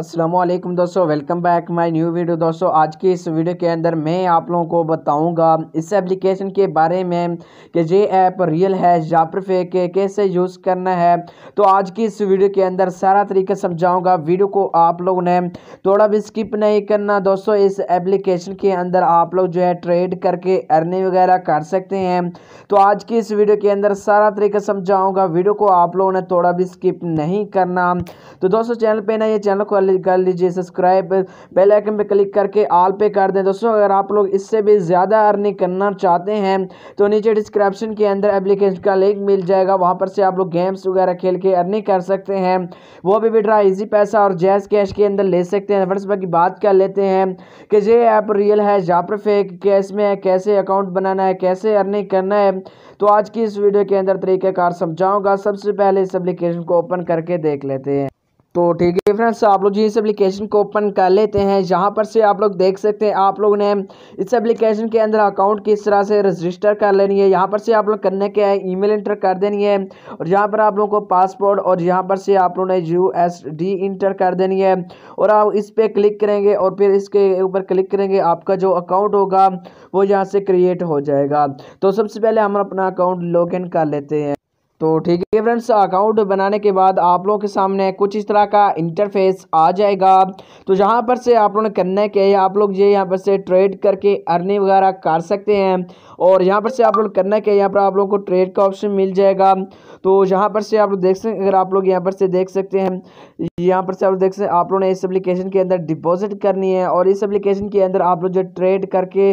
असलम दोस्तों welcome back my new video दोस्तों आज की इस वीडियो के अंदर मैं आप लोगों को बताऊंगा इस एप्लीकेशन के बारे में कि ये ऐप रियल है या फिर फेक है कैसे यूज़ करना है तो आज की इस वीडियो के अंदर सारा तरीका समझाऊंगा वीडियो को आप लोगों ने थोड़ा भी स्किप नहीं करना दोस्तों इस एप्लीकेशन के अंदर आप लोग जो है ट्रेड करके अर्निंग वगैरह कर सकते हैं तो आज की इस वीडियो के अंदर सारा तरीका समझाऊँगा वीडियो को आप लोगों ने थोड़ा भी स्किप नहीं करना तो दोस्तों चैनल पर ना ये चैनल को कर लीजिए सब्सक्राइब बेल आइकन पे क्लिक करके ऑल पे कर दें दोस्तों अगर आप लोग इससे भी ज़्यादा अर्निंग करना चाहते हैं तो नीचे डिस्क्रिप्शन के अंदर एप्लीकेशन का लिंक मिल जाएगा वहाँ पर से आप लोग गेम्स वगैरह खेल के अर्निंग कर सकते हैं वो भी विड्रा ईजी पैसा और जैस कैश के अंदर ले सकते हैं फ्रेंड्स की बात कर लेते हैं कि ये ऐप रियल है या पर फेक कैश में है कैसे अकाउंट बनाना है कैसे अर्निंग करना है तो आज की इस वीडियो के अंदर तरीक़ाकार समझाऊंगा सबसे पहले इस एप्लीकेशन को ओपन करके देख लेते हैं तो ठीक है फ्रेंड्स आप लोग जी इस एप्लीकेशन को ओपन कर लेते हैं यहाँ पर से आप लोग देख सकते हैं आप लोग ने इस एप्लीकेशन के अंदर अकाउंट किस तरह से रजिस्टर कर लेनी है यहाँ पर से आप लोग करने के ईमेल इंटर कर देनी है और यहाँ पर आप लोगों को पासपोर्ट और यहाँ पर से आप लोगों ने यू एस डी इंटर कर देनी है और आप इस पर क्लिक करेंगे और फिर इसके ऊपर क्लिक करेंगे आपका जो अकाउंट होगा वो यहाँ से क्रिएट हो जाएगा तो सबसे पहले हम अपना अकाउंट लॉग कर लेते हैं तो ठीक है फ्रेंड्स अकाउंट बनाने के बाद आप लोगों के सामने कुछ इस तरह का इंटरफेस आ जाएगा तो जहां पर से आप लोगों ने करना है कि आप लोग ये यहाँ पर से ट्रेड करके अर्निंग वगैरह कर सकते हैं और यहाँ पर से आप लोग करना है कि यहाँ पर आप लोगों को ट्रेड का ऑप्शन मिल जाएगा तो यहाँ पर से आप लोग देख सकते अगर आप लोग यहाँ पर से देख सकते हैं यहाँ पर से आप लोग देख सकते हैं आप लोगों ने इस एप्लीकेशन के अंदर डिपॉजिट करनी है और इस एप्लीकेशन के अंदर आप लोग जो ट्रेड करके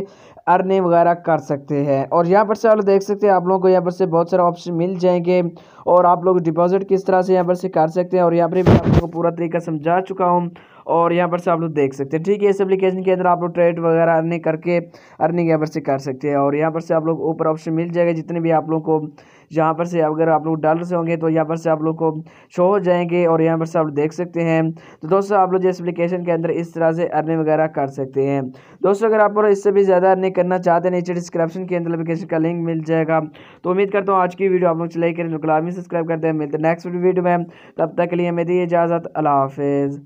अर्निंग वगैरह कर सकते हैं और यहाँ पर से आप लोग देख सकते हैं आप लोगों को यहाँ पर से बहुत सारे ऑप्शन मिल जाएंगे करेंगे और आप लोग डिपॉजिट किस तरह से यहाँ पर से कर सकते हैं और यहाँ पर मैं आप लोगों को पूरा तरीका समझा चुका हूँ और यहाँ पर से आप लोग देख सकते हैं ठीक है इस एप्लीकेशन के अंदर आप लोग ट्रेड वगैरह अर्निंग करके अर्निंग यहाँ पर से कर सकते हैं और यहाँ पर से आप लोग ऊपर ऑप्शन मिल जाएगा जितने भी आप लोग को यहाँ पर से अगर आप लोग डॉलर से होंगे तो यहाँ पर से आप लोग को शो हो जाएंगे और यहाँ पर से आप लोग देख सकते हैं तो दोस्तों आप लोग इस एप्लीकेशन के अंदर इस तरह से अर्निंग वगैरह कर सकते हैं दोस्तों अगर आप लोग इससे भी ज़्यादा अर्निंग करना चाहते हैं नीचे डिस्क्रिप्शन के अंदर एप्लीकेशन का लिंक मिल जाएगा तो उम्मीद करता हूँ आज की वीडियो आप लोग चलाई करें गुलामी सब्सक्राइब करते हैं मिलते हैं नेक्स्ट वीडियो में तब तक के लिए मेरी दी इजाज़त अला हाफिज़